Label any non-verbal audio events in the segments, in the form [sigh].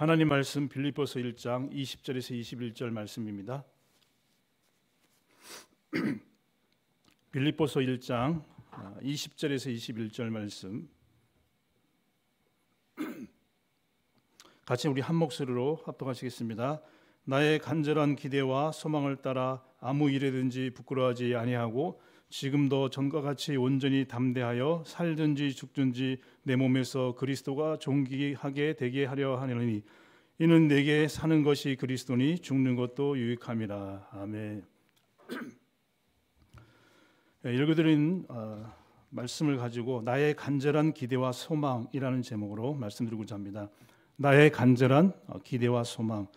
하나님 말씀 빌립보서 1장 20절에서 21절 말씀입니다. 빌립보서 1장 20절에서 21절 말씀 [clears throat] 같이 우리 한 목소리로 합동하시겠습니다. 나의 간절한 기대와 소망을 따라 아무 일에든지 부끄러워하지 아니하고 지금도 전과 같이 온전히 담대하여 살든지 죽든지 내 몸에서 그리스도가 존귀하게 되게 하려 하느니 이는 내게 사는 것이 그리스도니 죽는 것도 유익함이라 아멘. [clears throat] 예, 읽어드린 어, 말씀을 가지고 나의 간절한 기대와 소망이라는 제목으로 말씀드리고자 합니다. 나의 간절한 아, 기대와 소망.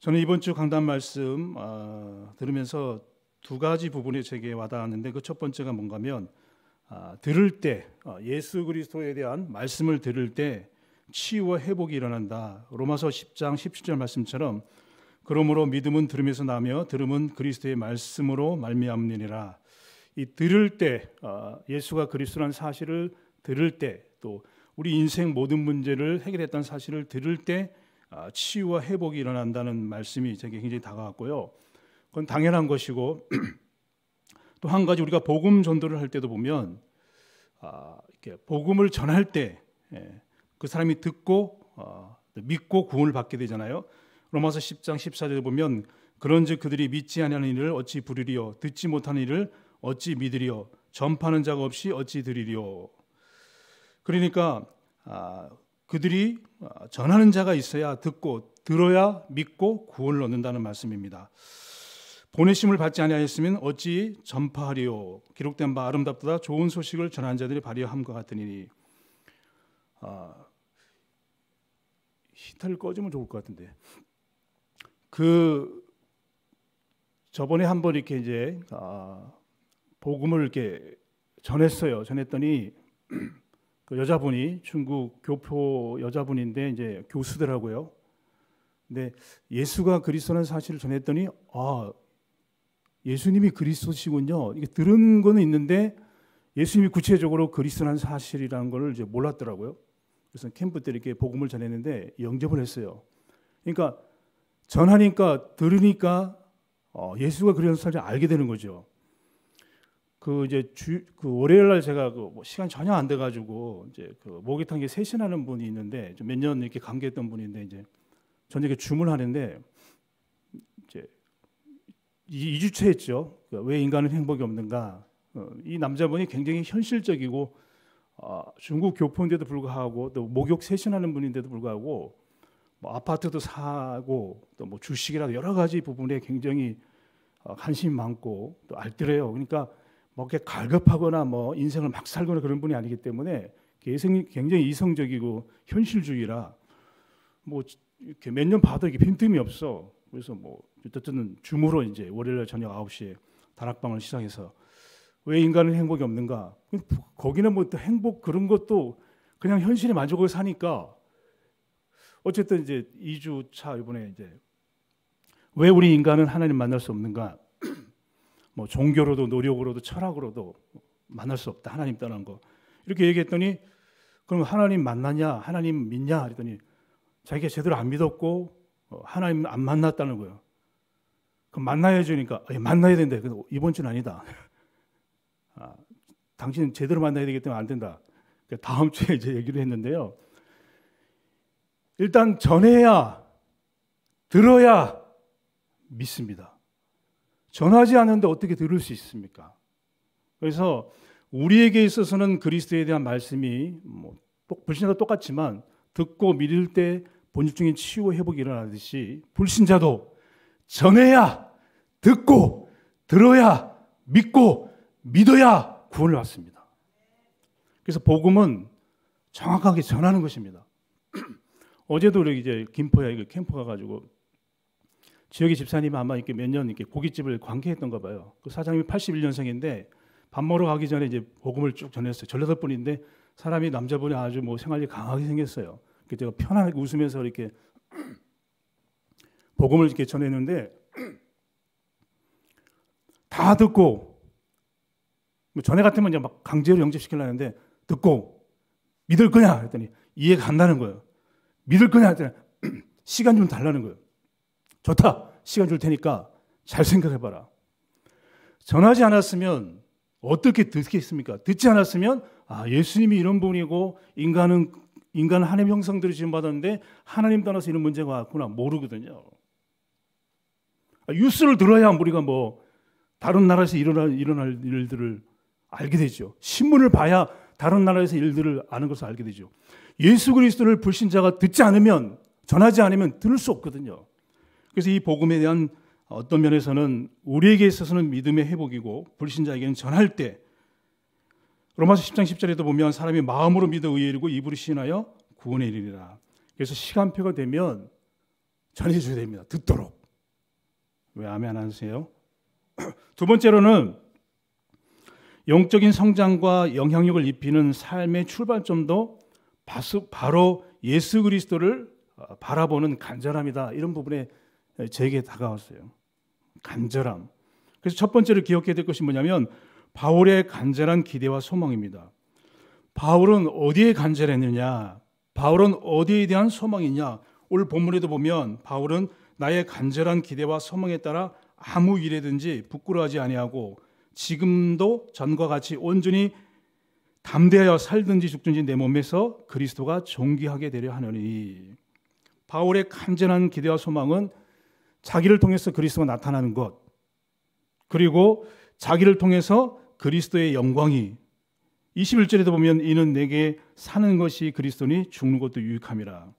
저는 이번 주 강단 말씀 어, 들으면서 두 가지 부분이 제게 와닿았는데 그 첫 번째가 뭔가면 아, 들을 때 어, 예수 그리스도에 대한 말씀을 들을 때 치유와 회복이 일어난다. 로마서 10장 17절 말씀처럼 그러므로 믿음은 들음에서 나며 들음은 그리스도의 말씀으로 말미암느니라. 이 들을 때 아, 예수가 그리스도란 사실을 들을 때 또 우리 인생 모든 문제를 해결했다는 사실을 들을 때 아, 치유와 회복이 일어난다는 말씀이 제게 굉장히 다가왔고요. 그건 당연한 것이고 [clears throat] 또 한 가지 우리가 복음 전도를 할 때도 보면 아, 이렇게 복음을 전할 때그 예, 그 사람이 듣고 어, 믿고 구원을 받게 되잖아요. 로마서 10장 14절에 보면 그런즉 그들이 믿지 아니하는 일을 어찌 부르리요 듣지 못하는 일을 어찌 믿으리요 전파하는 자가 없이 어찌 들으리요 그러니까 아, 그들이 어, 전하는 자가 있어야 듣고 들어야 믿고 구원을 얻는다는 말씀입니다. 보내심을 받지 아니하였으면 어찌 전파하리요 기록된 바아름답다 좋은 소식을 전한 자들이 발휘함과 같으니 아, 히타를 꺼주면 좋을 것 같은데 그 저번에 한 번 이렇게 이제 아, 복음을 이렇게 전했어요 전했더니 [clears throat] 그 여자분이 중국 교포 여자분인데 이제 교수더라고요 근데 예수가 그리스도는 사실을 전했더니 아 예수님이 그리스도시군요. 이게 들은 거 있는데 예수님이 구체적으로 그리스도라 사실이라는 걸 이제 몰랐더라고요. 그래서 캠프 때 이렇게 복음을 전했는데 영접을 했어요. 그러니까 전하니까 들으니까 어, 예수가 그리스도 사실 알게 되는 거죠. 그 이제 주, 그 월요일 날 제가 그뭐 시간 전혀 안돼 가지고 이제 그 목욕탕에 세신하는 분이 있는데 몇년 이렇게 감기했던 분인데 이제 저녁에 줌을 하는데 이주차 했죠. 그러니까 왜 인간은 행복이 없는가. 어, 이 남자분이 굉장히 현실적이고 어, 중국 교포인데도 불구하고 또 목욕 세신하는 분인데도 불구하고 뭐 아파트도 사고 또 뭐 주식이라도 여러 가지 부분에 굉장히 어, 관심 많고 또 알뜰해요. 그러니까 뭐 이렇게 갈급하거나 뭐 인생을 막 살거나 그런 분이 아니기 때문에 굉장히 이성적이고 현실주의라 뭐 이렇게 몇년 봐도 이게 빈틈이 없어. 그래서 뭐 어쨌든 줌으로 이제 월요일 저녁 9시에 다락방을 시작해서 왜 인간은 행복이 없는가? 거기는 뭐 또 행복 그런 것도 그냥 현실에 만족을 사니까 어쨌든 이제 2주 차 이번에 이제 왜 우리 인간은 하나님 만날 수 없는가? [clears throat] 뭐 종교로도 노력으로도 철학으로도 만날 수 없다. 하나님 떠난 거. 이렇게 얘기했더니 그럼 하나님 만나냐? 하나님 믿냐? 그랬더니 자기가 제대로 안 믿었고 어, 하나님 안 만났다는 거예요. 그 만나야 주니까 아, 만나야 된다. 근데 이번 주는 아니다. [laughs] 아, 당신 제대로 만나야 되기 때문에 안 된다. 다음 주에 이제 얘기를 했는데요. 일단 전해야 들어야 믿습니다. 전하지 않는데 어떻게 들을 수 있습니까? 그래서 우리에게 있어서는 그리스도에 대한 말씀이 뭐불신자 똑같지만 듣고 믿을 때 본질적인 치유 회복이 일어나듯이 불신자도 전해야 듣고 들어야 믿고 믿어야 구원을 받습니다. 그래서 복음은 정확하게 전하는 것입니다. [clears throat] 어제도 우리 이제 김포에 캠프 가가지고 지역의 집사님 아마 이렇게 몇년 이렇게 고깃집을 관계했던가 봐요. 그 사장님이 81년생인데 밥 먹으러 가기 전에 이제 복음을 쭉 전했어요. 전 18분인데 사람이 남자분이 아주 뭐 생활이 강하게 생겼어요. 그 제가 편안하게 웃으면서 이렇게 [clears throat] 복음을 이렇게 전했는데 [clears throat] 다 듣고 뭐 전에 같으면 이제 막 강제로 영접시키려는데 듣고 믿을 거냐 했더니 이해가 간다는 거예요. 믿을 거냐 했더니 [clears throat] 시간 좀 달라는 거예요. 좋다. 시간 줄 테니까 잘 생각해 봐라. 전하지 않았으면 어떻게 듣겠습니까? 듣지 않았으면 아, 예수님이 이런 분이고 인간은 인간은 하나님 형상대로 지금 받았는데 하나님 떠나서 이런 문제가 왔구나 모르거든요. 아, 뉴스를 들어야 우리가 뭐 다른 나라에서 일어날, 일어날 일들을 알게 되죠. 신문을 봐야 다른 나라에서 일들을 아는 것을 알게 되죠. 예수 그리스도를 불신자가 듣지 않으면 전하지 않으면 들을 수 없거든요. 그래서 이 복음에 대한 어떤 면에서는 우리에게 있어서는 믿음의 회복이고 불신자에게는 전할 때 로마서 10장 10절에도 보면 사람이 마음으로 믿어 의에 이르고 입으로 신하여 구원에 이르리라. 그래서 시간표가 되면 전해줘야 됩니다. 듣도록. 왜 아멘 안 하세요? [clears throat] 두 번째로는 영적인 성장과 영향력을 입히는 삶의 출발점도 바로 예수 그리스도를 어, 바라보는 간절함이다. 이런 부분에 제게 다가왔어요. 간절함. 그래서 첫 번째로 기억해야 될 것이 뭐냐면 바울의 간절한 기대와 소망입니다. 바울은 어디에 간절했느냐? 바울은 어디에 대한 소망이냐? 오늘 본문에도 보면 바울은 나의 간절한 기대와 소망에 따라 아무 일에든지 부끄러워하지 아니하고 지금도 전과 같이 온전히 담대하여 살든지 죽든지 내 몸에서 그리스도가 존귀하게 되려 하느니 바울의 간절한 기대와 소망은 자기를 통해서 그리스도가 나타나는 것 그리고 자기를 통해서 그리스도의 영광이 21절에도 보면 이는 내게 사는 것이 그리스도니 죽는 것도 유익함이라.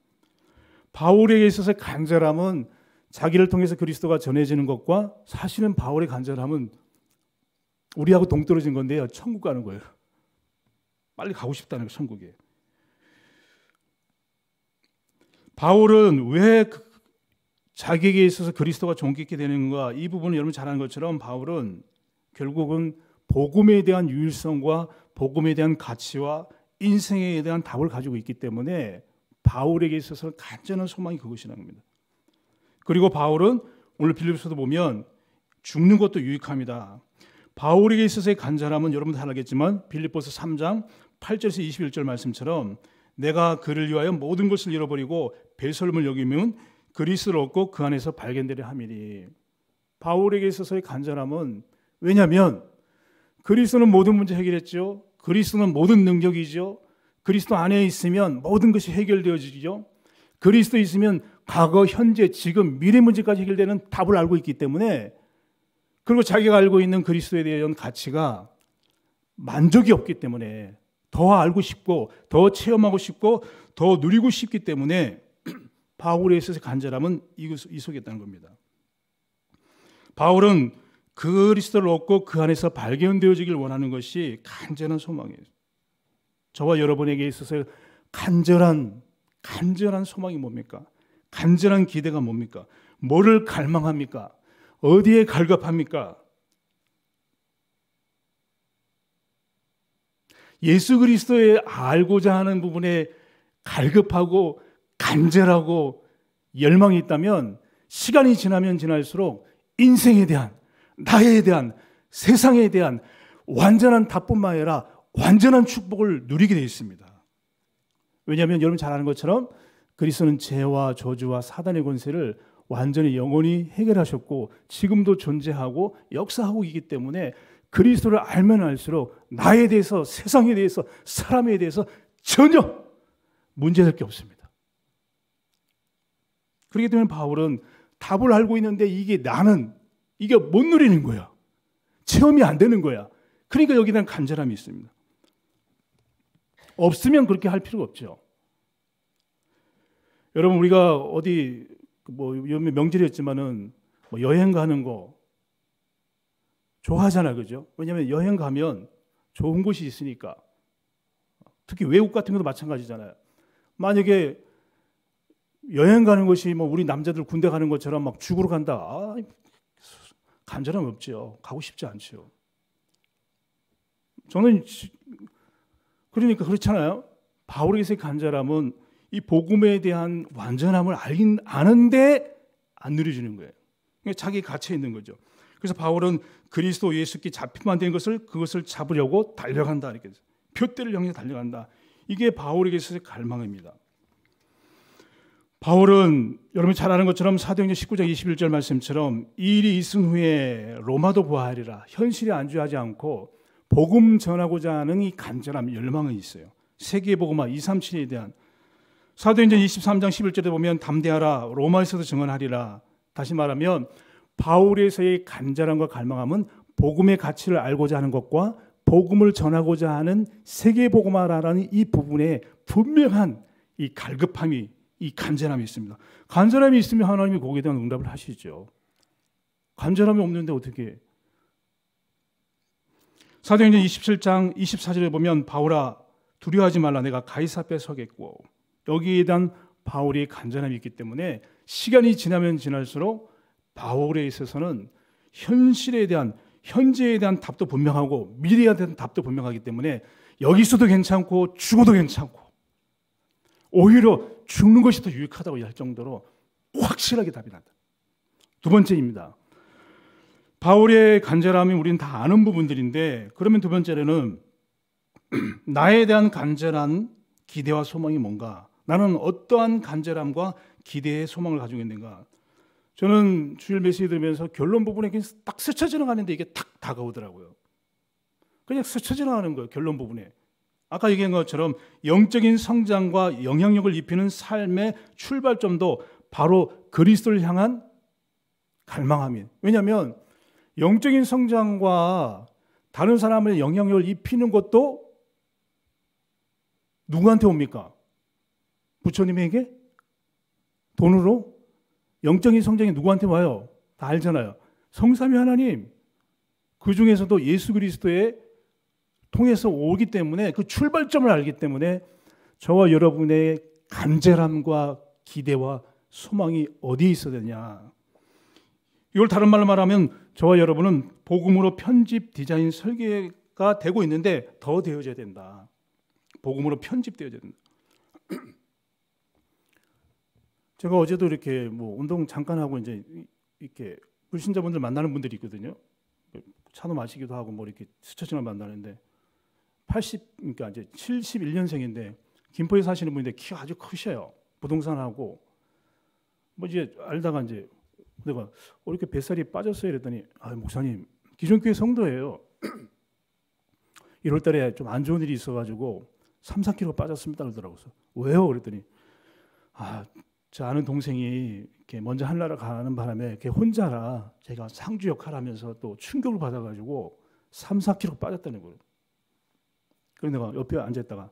바울에게 있어서 간절함은 자기를 통해서 그리스도가 전해지는 것과 사실은 바울의 간절함은 우리하고 동떨어진 건데요. 천국 가는 거예요. 빨리 가고 싶다는 거예요 천국에. 바울은 왜 그 자기에게 있어서 그리스도가 존귀있게 되는가 이 부분을 여러분 잘 아는 것처럼 바울은 결국은 복음에 대한 유일성과 복음에 대한 가치와 인생에 대한 답을 가지고 있기 때문에 바울에게 있어서 간절한 소망이 그것이라는 겁니다. 그리고 바울은 오늘 빌립보도 보면 죽는 것도 유익합니다. 바울에게 있어서의 간절함은 여러분 다 알겠지만 빌립보서 3장 8절에서 21절 말씀처럼 내가 그를 위하여 모든 것을 잃어버리고 배설물 여기면 그리스를 얻고 그 안에서 발견되려 함이니 바울에게 있어서의 간절함은 왜냐하면 그리스도는 모든 문제 해결했죠. 그리스도는 모든 능력이죠. 그리스도 안에 있으면 모든 것이 해결되어지죠. 그리스도 있으면 과거, 현재, 지금, 미래 문제까지 해결되는 답을 알고 있기 때문에 그리고 자기가 알고 있는 그리스도에 대한 가치가 만족이 없기 때문에 더 알고 싶고 더 체험하고 싶고 더 누리고 싶기 때문에 [clears throat] 바울에 있어서 간절함은 이 속에 있다는 겁니다. 바울은 그 그리스도를 얻고 그 안에서 발견되어지길 원하는 것이 간절한 소망이에요. 저와 여러분에게 있어서 간절한 간절한 소망이 뭡니까? 간절한 기대가 뭡니까? 뭐를 갈망합니까? 어디에 갈급합니까? 예수 그리스도의 알고자 하는 부분에 갈급하고 간절하고 열망이 있다면 시간이 지나면 지날수록 인생에 대한 나에 대한 세상에 대한 완전한 답뿐만 아니라 완전한 축복을 누리게 되어 있습니다. 왜냐하면 여러분 잘 아는 것처럼 그리스는 죄와 저주와 사단의 권세를 완전히 영원히 해결하셨고 지금도 존재하고 역사하고 있기 때문에 그리스도를 알면 알수록 나에 대해서 세상에 대해서 사람에 대해서 전혀 문제될 게 없습니다. 그렇기 때문에 바울은 답을 알고 있는데 이게 나는 이게 못 누리는 거야. 체험이 안 되는 거야. 그러니까 여기에 대한 간절함이 있습니다. 없으면 그렇게 할 필요가 없죠. 여러분 우리가 어디 뭐 명절이었지만은 뭐 여행 가는 거 좋아하잖아 그죠? 왜냐하면 여행 가면 좋은 곳이 있으니까 특히 외국 같은 것도 마찬가지잖아요. 만약에 여행 가는 것이 뭐 우리 남자들 군대 가는 것처럼 막 죽으러 간다. 아, 간절함 없지요. 가고 싶지 않지요. 저는 그러니까 그렇잖아요. 바울에게서 간절함은 이 복음에 대한 완전함을 알긴 아는데 안 누려주는 거예요. 그러니까 자기 갇혀 있는 거죠. 그래서 바울은 그리스도 예수께 잡히면 안 것을 그것을 잡으려고 달려간다 이렇게 표대를 향해 달려간다. 이게 바울에게서의 갈망입니다. 바울은 여러분이 잘 아는 것처럼 사도행전 19장 21절 말씀처럼 이 일이 있은 후에 로마도 부하리라 현실에 안주하지 않고 복음 전하고자 하는 이 간절함 열망이 있어요. 세계 복음화 237에 대한 사도행전 23장 11절에 보면 담대하라 로마에서도 증언하리라 다시 말하면 바울에서의 간절함과 갈망함은 복음의 가치를 알고자 하는 것과 복음을 전하고자 하는 세계 복음화라는 이 부분에 분명한 이 갈급함이 이 간절함이 있습니다. 간절함이 있으면 하나님이 거기에 대한 응답을 하시죠. 간절함이 없는데 어떻게 사도행전 27장 24절에 보면 바울아 두려워하지 말라 내가 가이사 앞에 서겠고 여기에 대한 바울의 간절함이 있기 때문에 시간이 지나면 지날수록 바울에 있어서는 현실에 대한 현재에 대한 답도 분명하고 미래에 대한 답도 분명하기 때문에 여기서도 괜찮고 죽어도 괜찮고 오히려 죽는 것이 더 유익하다고 할 정도로 확실하게 답이 난다. 두 번째입니다. 바울의 간절함이 우리는 다 아는 부분들인데 그러면 두 번째로는 [clears throat] 나에 대한 간절한 기대와 소망이 뭔가? 나는 어떠한 간절함과 기대의 소망을 가지고 있는가? 저는 주일 메시지 들으면서 결론 부분에 딱 스쳐 지나가는데 이게 탁 다가오더라고요. 그냥 스쳐 지나가는 거예요, 결론 부분에. 아까 얘기한 것처럼 영적인 성장과 영향력을 입히는 삶의 출발점도 바로 그리스도를 향한 갈망함인. 왜냐하면 영적인 성장과 다른 사람의 영향력을 입히는 것도 누구한테 옵니까? 부처님에게? 돈으로? 영적인 성장이 누구한테 와요? 다 알잖아요. 성삼위 하나님. 그 중에서도 예수 그리스도의 통해서 오기 때문에 그 출발점을 알기 때문에 저와 여러분의 간절함과 기대와 소망이 어디에 있어야 되냐. 이걸 다른 말로 말하면 저와 여러분은 복음으로 편집 디자인 설계가 되고 있는데 더 되어져야 된다. 복음으로 편집되어야 된다. [clears throat] 제가 어제도 이렇게 뭐 운동 잠깐 하고 이제 이렇게 불신자분들 만나는 분들이 있거든요. 차도 마시기도 하고 뭐 이렇게 스쳐 지나 만나는데 80 그러니까 이제 71년생인데 김포에 사시는 분인데 키가 아주 크셔요. 부동산하고 뭐 이제 알다가 이제 내가 어, 이렇게 뱃살이 빠졌어요 이랬더니 아 목사님 기존교회 성도예요. 1월 [clears throat] 달에 좀 안 좋은 일이 있어 가지고 3, 4kg 빠졌습니다 그러더라고요. 왜요? 그랬더니 아, 저 아는 동생이 이렇게 먼저 한나라 가는 바람에 이렇게 혼자라 제가 상주 역할하면서 또 충격을 받아 가지고 3, 4kg 빠졌다는 거예요. 그럼 내가 옆에 앉아있다가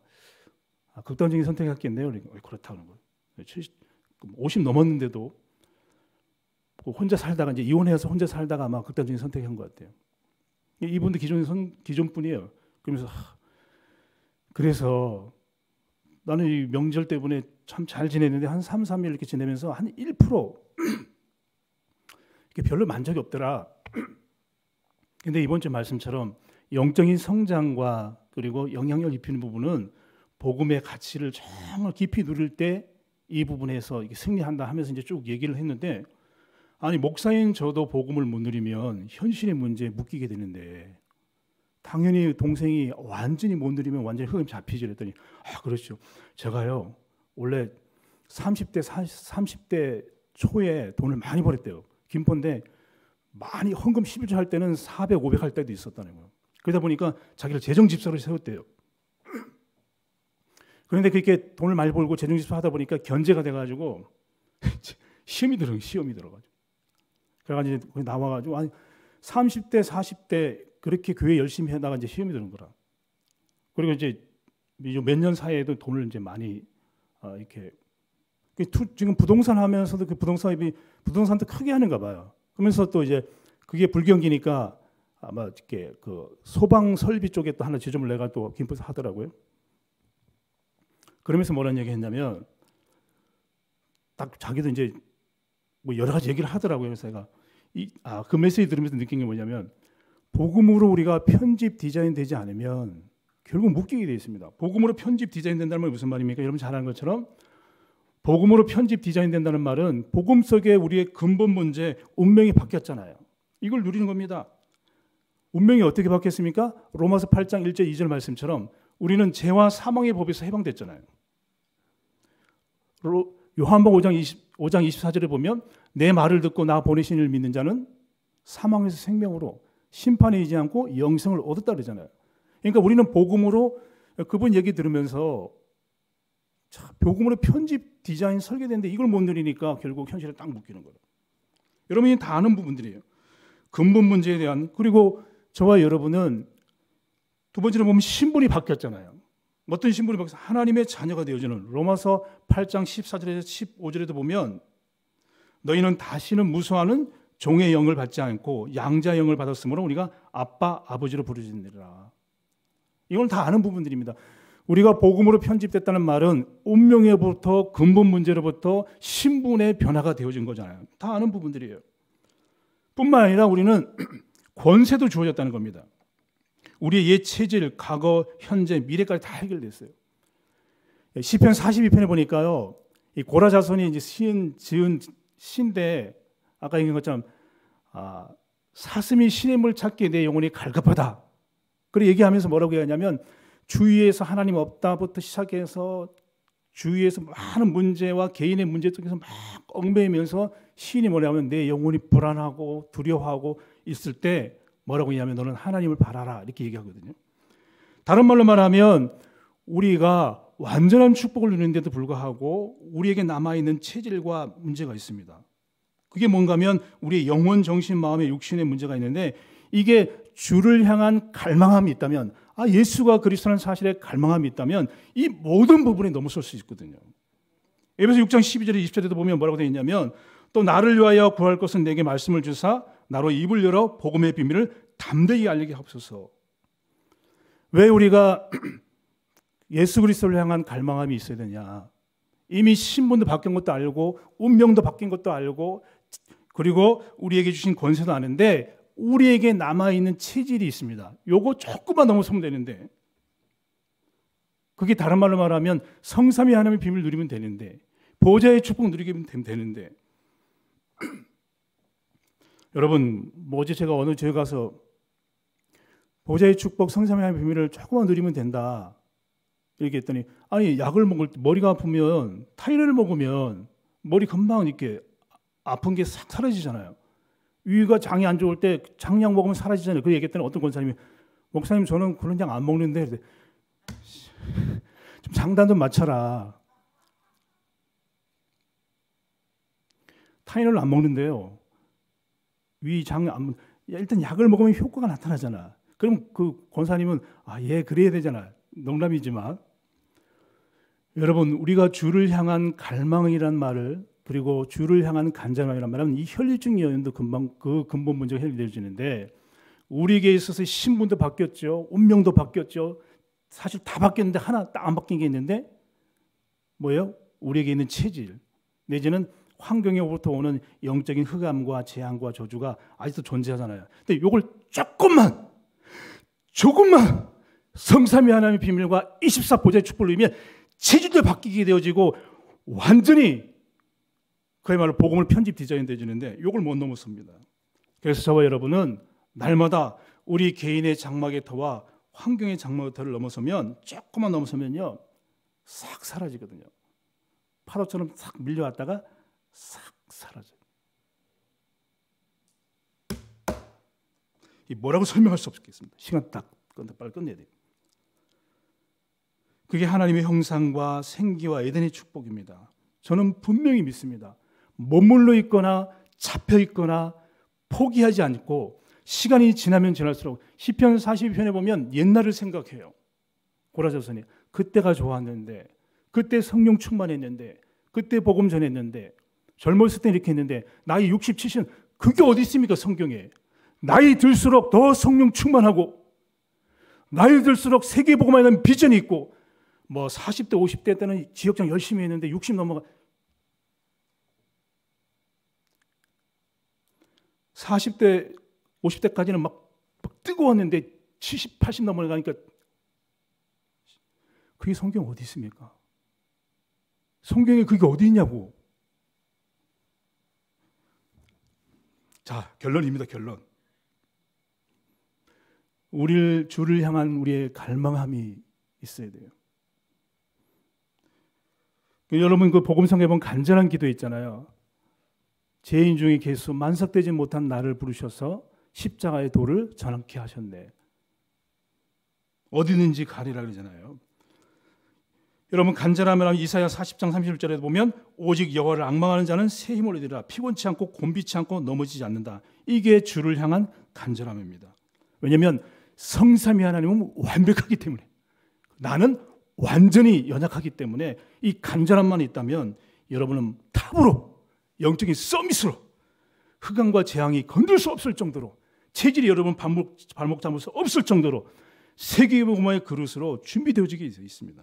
아, 극단적인 선택했겠네요. 을 그러니까 어, 그렇다는 거예요. 70, 50 넘었는데도 그 혼자 살다가 이제 이혼해서 혼자 살다가 아마 극단적인 선택한 것 같아요. 이분도 기존 선, 기존 분이에요. 그러면서 하, 그래서 나는 이 명절 때문에 참 잘 지냈는데 한 3, 4일 이렇게 지내면서 한 1% [clears throat] 이게 별로 만족이 없더라. [clears throat] 근데 이번 주 말씀처럼 영적인 성장과 그리고 영향력을 입히는 부분은 복음의 가치를 정말 깊이 누릴 때 이 부분에서 승리한다 하면서 이제 쭉 얘기를 했는데 아니 목사인 저도 복음을 못 누리면 현실의 문제에 묶이게 되는데 당연히 동생이 완전히 못 누리면 완전히 흑임 잡히지 그랬더니 아 그렇죠 제가요 원래 30대 40, 30대 초에 돈을 많이 벌었대요 김포인데 많이 헌금 11조 할 때는 400, 500 할 때도 있었다는 거예요 그러다 보니까 자기를 재정집사로 세웠대요. 그런데 그렇게 돈을 많이 벌고 재정집사 하다 보니까 견제가 돼가지고 [laughs] 시험이 들어 시험이 들어가지고 그래가지고 나와가지고 아 30대 40대 그렇게 교회 열심히 하다가 이제 시험이 드는 거라. 그리고 이제 몇 년 사이에도 돈을 이제 많이 어, 이렇게 그 지금 부동산 하면서도 그 부동산이 부동산도 크게 하는가 봐요. 그러면서 또 이제 그게 불경기니까 아마 이렇게 그 소방 설비 쪽에 또 하나 지점을 내가 또 김포에서 하더라고요. 그러면서 뭐라는 얘기 했냐면 딱 자기도 이제 뭐 여러 가지 얘기를 하더라고요. 그래서 제가 이, 아, 그 메시지 들으면서 느낀 게 뭐냐면 복음으로 우리가 편집 디자인 되지 않으면 결국 묶이게 되어 있습니다. 복음으로 편집 디자인 된다는 말이 무슨 말입니까? 여러분 잘 아는 것처럼 복음으로 편집 디자인 된다는 말은 복음 속에 우리의 근본 문제, 운명이 바뀌었잖아요. 이걸 누리는 겁니다. 운명이 어떻게 바뀌었습니까? 로마서 8장 1절 2절 말씀처럼 우리는 죄와 사망의 법에서 해방됐잖아요. 요한복 5장, 20, 5장 24절에 보면 내 말을 듣고 나 보내신 을 믿는 자는 사망에서 생명으로 심판에 이지 않고 영생을 얻었다 그러잖아요. 그러니까 우리는 복음으로 그분 얘기 들으면서 참 복음으로 편집 디자인 설계된데 이걸 못 누리니까 결국 현실에 딱 묶이는 거예요. 여러분이 다 아는 부분들이에요. 근본 문제에 대한 그리고 저와 여러분은 두 번째로 보면 신분이 바뀌었잖아요. 어떤 신분이 바뀌어서 하나님의 자녀가 되어지는 로마서 8장 14절에서 15절에도 보면 너희는 다시는 무서워하는 종의 영을 받지 않고 양자 영을 받았으므로 우리가 아빠 아버지로 부르짖느라. 이걸 다 아는 부분들입니다. 우리가 복음으로 편집됐다는 말은 운명에부터 근본 문제로부터 신분의 변화가 되어진 거잖아요. 다 아는 부분들이에요. 뿐만 아니라 우리는 [clears throat] 권세도 주어졌다는 겁니다. 우리의 옛 체질, 과거, 현재, 미래까지 다 해결됐어요. 시편 42편에 보니까요. 이 고라 자손이 이제 시인 지은 시인데 아까 얘기한 것처럼 아, 사슴이 신임을 찾기에 내 영혼이 갈급하다. 그래 얘기하면서 뭐라고 얘기하냐면 주위에서 하나님 없다부터 시작해서 주위에서 많은 문제와 개인의 문제 속에서 막 얽매이면서 시인이 뭐냐면 내 영혼이 불안하고 두려워하고 있을 때 뭐라고 얘기하면 너는 하나님을 바라라 이렇게 얘기하거든요. 다른 말로 말하면 우리가 완전한 축복을 누리는데도 불구하고 우리에게 남아있는 체질과 문제가 있습니다. 그게 뭔가면 우리의 영혼, 정신, 마음의 육신의 문제가 있는데 이게 주를 향한 갈망함이 있다면 아 예수가 그리스도는 사실에 갈망함이 있다면 이 모든 부분에 넘어설 수 있거든요. 에베소 6장 12절에 20절에도 보면 뭐라고 되어 있냐면 또 나를 위하여 구할 것은 내게 말씀을 주사 나로 입을 열어 복음의 비밀을 담대히 알리게 하옵소서. 왜 우리가 [clears throat] 예수 그리스도를 향한 갈망함이 있어야 되냐? 이미 신분도 바뀐 것도 알고 운명도 바뀐 것도 알고 그리고 우리에게 주신 권세도 아는데 우리에게 남아 있는 체질이 있습니다. 요거 조금만 넘어서면 되는데 그게 다른 말로 말하면 성삼위 하나님의 비밀 누리면 되는데 보좌의 축복 누리면 되는데 [clears throat] 여러분, 뭐지 제가 어느 교회 가서 보좌의 축복, 성삼위의 비밀을 조금만 누리면 된다. 이렇게 했더니 아니 약을 먹을 때 머리가 아프면 타이레를 먹으면 머리 금방 이렇게 아픈 게 싹 사라지잖아요. 위가 장이 안 좋을 때 장약 먹으면 사라지잖아요. 그 얘기했더니 어떤 권사님이 목사님 저는 그런 약 안 먹는데 좀 장단 도 맞춰라. 타이레를 안 먹는데요. 위장 안 아, 뭐, 일단 약을 먹으면 효과가 나타나잖아. 그럼 그 권사님은 아, 예, 그래야 되잖아. 농담이지만 여러분, 우리가 주를 향한 갈망이란 말을 그리고 주를 향한 간절함이란 말은 이 혈리증 여인도 금방 그 근본 문제가 해결되어지는데 우리에게 있어서 신분도 바뀌었죠. 운명도 바뀌었죠. 사실 다 바뀌었는데 하나 딱 안 바뀐 게 있는데 뭐예요? 우리에게 있는 체질 내지는 환경에로부터 오는 영적인 흑암과 재앙과 저주가 아직도 존재하잖아요. 근데 요걸 조금만 조금만 성삼위 하나님의 비밀과 24보좌의 축복을 위면 체질도 바뀌게 되어지고 완전히 그야말로 복음을 편집 디자인되어 지는데 요걸 못 넘었습니다. 그래서 저와 여러분은 날마다 우리 개인의 장막의 터와 환경의 장막의 터를 넘어서면 조금만 넘어서면요 싹 사라지거든요. 파도처럼 싹 밀려왔다가 싹 사라져요. 이 뭐라고 설명할 수 없겠습니다. 시간 딱 끝나 빨리 끝내야 돼요. 그게 하나님의 형상과 생기와 에덴의 축복입니다. 저는 분명히 믿습니다. 머물러 있거나 잡혀 있거나 포기하지 않고 시간이 지나면 지날수록 시편 42편에 보면 옛날을 생각해요. 고라자선이 그때가 좋았는데 그때 성령 충만했는데 그때 복음 전했는데 젊었을 때 이렇게 했는데 나이 60, 70 그게 어디 있습니까 성경에 나이 들수록 더 성령 충만하고 나이 들수록 세계복음에 대한 비전이 있고 뭐 40대 50대 때는 지역장 열심히 했는데 60 넘어가 40대 50대까지는 막, 막 뜨거웠는데 70, 80 넘어가니까 그게 성경 어디 있습니까? 성경에 그게 어디 있냐고 자, 결론입니다. 결론. 우리를 주를 향한 우리의 갈망함이 있어야 돼요. 그 여러분 그 복음성에 보 간절한 기도 있잖아요. 죄인 중에 개수 만삭되지 못한 나를 부르셔서 십자가의 도를 전함케 하셨네. 어디든지 가리라 그러잖아요. 여러분 간절함을 하면 이사야 40장 31절에 보면 오직 여호와를 악망하는 자는 새 힘을 얻으리라 피곤치 않고 곤비치 않고 넘어지지 않는다. 이게 주를 향한 간절함입니다. 왜냐하면 성삼위 하나님은 완벽하기 때문에 나는 완전히 연약하기 때문에 이 간절함만 있다면 여러분은 탑으로 영적인 서밋으로 흑암과 재앙이 건들 수 없을 정도로 체질이 여러분 발목, 발목 잡을 수 없을 정도로 세계의 복음의 그릇으로 준비되어지게 있습니다.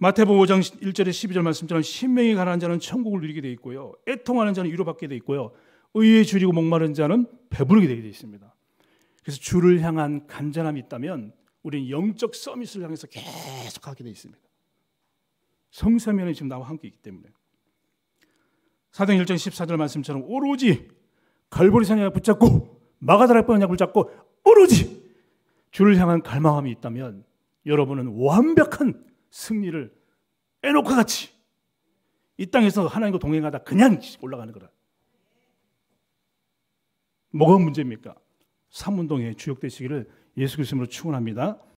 마태복음 5장 1절에 12절 말씀처럼 신명이 가난한 자는 천국을 누리게 되어 있고요. 애통하는 자는 위로받게 되어 있고요. 의에 줄이고 목마른 자는 배부르게 되어 있습니다. 그래서 주를 향한 간절함이 있다면 우리는 영적 서밋을 향해서 계속 하게 되어 있습니다. 성사면이 지금 나와 함께 있기 때문에 사도행 1장 14절 말씀처럼 오로지 갈보리 산이나 붙잡고 마가다라 뻔한 약을 잡고 오로지 주를 향한 갈망함이 있다면 여러분은 완벽한 승리를 에녹과 같이 이 땅에서 하나님과 동행하다 그냥 올라가는 거라. 뭐가 문제입니까? 삼문동에 주역되시기를 예수 그리스도로 축원합니다.